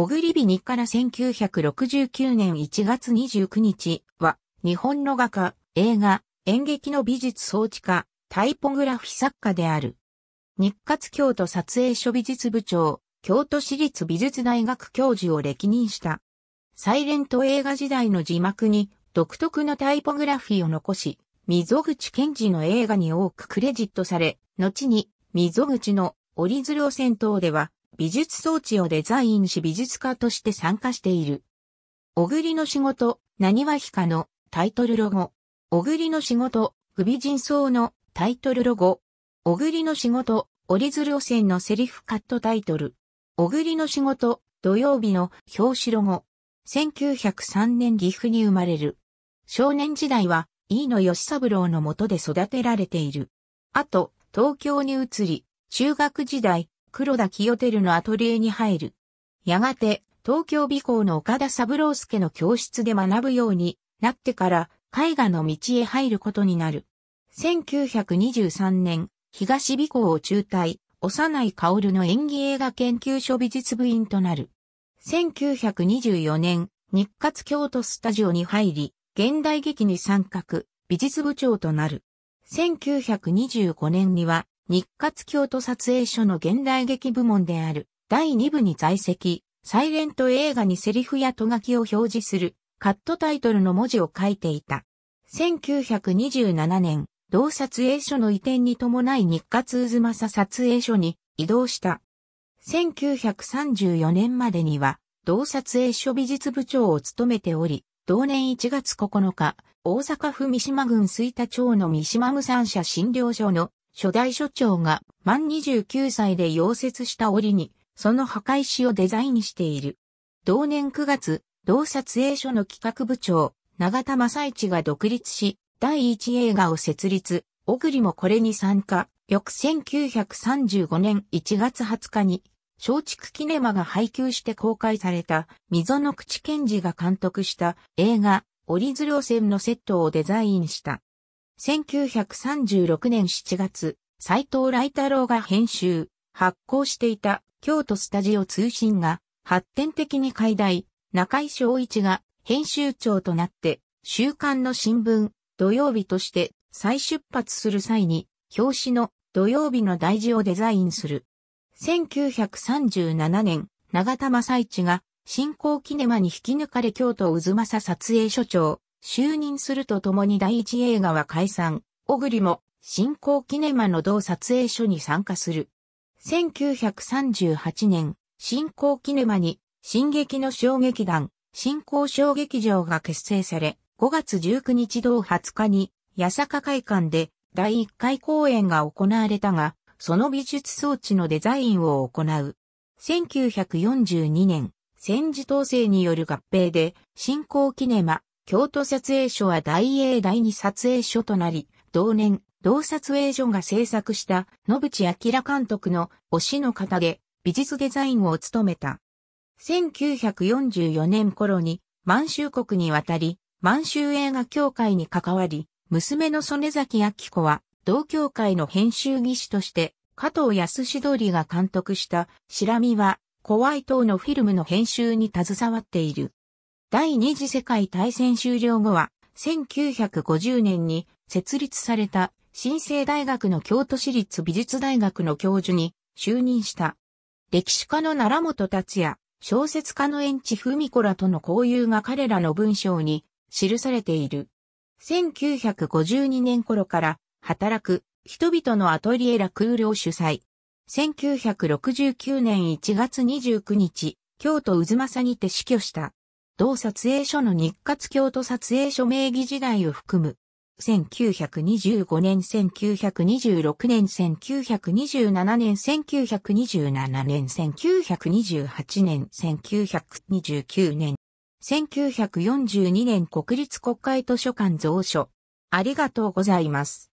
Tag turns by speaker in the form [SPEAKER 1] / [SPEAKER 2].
[SPEAKER 1] 小栗ビ日から1969年1月29日は、日本の画家、映画、演劇の美術装置家、タイポグラフィ作家である。日活京都撮影所美術部長、京都市立美術大学教授を歴任した。サイレント映画時代の字幕に独特のタイポグラフィーを残し、溝口健二の映画に多くクレジットされ、後に溝口の折り鶴を先頭では美術装置をデザインし美術家として参加している。小栗の仕事、何はひかのタイトルロゴ。小栗の仕事、不美人層のタイトルロゴ。小栗の仕事、折り鶴汚染のセリフカットタイトル。小栗の仕事、土曜日の表紙ロゴ。1903年岐阜に生まれる。少年時代は、飯野義三郎のもとで育てられている。あと、東京に移り、中学時代、黒田清照のアトリエに入る。やがて、東京美校の岡田三郎介の教室で学ぶようになってから絵画の道へ入ることになる。1923年、東美校を中退、幼い薫の演技映画研究所美術部員となる。1924年、日活京都スタジオに入り、現代劇に参画、美術部長となる。1925年には、日活京都撮影所の現代劇部門である第2部に在籍、サイレント映画にセリフやと書きを表示するカットタイトルの文字を書いていた。1927年、同撮影所の移転に伴い日活渦政撮影所に移動した。1934年までには、同撮影所美術部長を務めており、同年1月9日、大阪府三島郡水田町の三島無産社診療所の初代所長が満29歳で溶接した折に、その墓石をデザインしている。同年9月、同撮影所の企画部長、長田正一が独立し、第一映画を設立、小栗もこれに参加。翌1935年1月20日に、松竹キネマが配給して公開された、溝の口賢治が監督した映画、折鶴汚染のセットをデザインした。1936年7月、斎藤来太郎が編集、発行していた京都スタジオ通信が発展的に解題、中井昭一が編集長となって週刊の新聞、土曜日として再出発する際に表紙の土曜日の大事をデザインする。1937年、長田正一が新興キネマに引き抜かれ京都渦政撮影所長、就任するとともに第一映画は解散、小栗も新興キネマの同撮影所に参加する。1938年、新興キネマに、進撃の小劇団、新興小劇場が結成され、5月19日同20日に、八坂会館で第1回公演が行われたが、その美術装置のデザインを行う。1942年、戦時統制による合併で、新興キネマ、京都撮影所は大英第二撮影所となり、同年、同撮影所が制作した野口明監督の推しの片で美術デザインを務めた。1944年頃に満州国に渡り、満州映画協会に関わり、娘の曽根崎明子は同協会の編集技師として加藤康志通りが監督した白身は怖い等のフィルムの編集に携わっている。第二次世界大戦終了後は、1950年に設立された新生大学の京都市立美術大学の教授に就任した。歴史家の奈良本達也、小説家の園地文子らとの交友が彼らの文章に記されている。1952年頃から働く人々のアトリエラクールを主催。1969年1月29日、京都渦政にて死去した。同撮影所の日活京都撮影所名義時代を含む、1925年、1926年、1927年、1927年、1928年、1929年、1942年国立国会図書館蔵書。ありがとうございます。